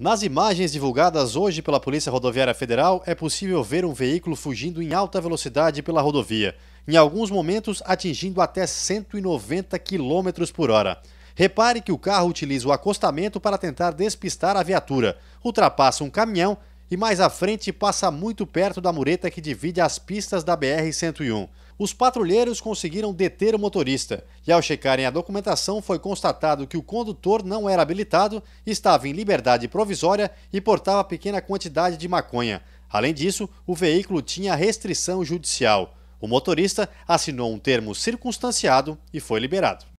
Nas imagens divulgadas hoje pela Polícia Rodoviária Federal, é possível ver um veículo fugindo em alta velocidade pela rodovia, em alguns momentos atingindo até 190 km por hora. Repare que o carro utiliza o acostamento para tentar despistar a viatura, ultrapassa um caminhão e mais à frente passa muito perto da mureta que divide as pistas da BR-101. Os patrulheiros conseguiram deter o motorista e, ao checarem a documentação, foi constatado que o condutor não era habilitado, estava em liberdade provisória e portava pequena quantidade de maconha. Além disso, o veículo tinha restrição judicial. O motorista assinou um termo circunstanciado e foi liberado.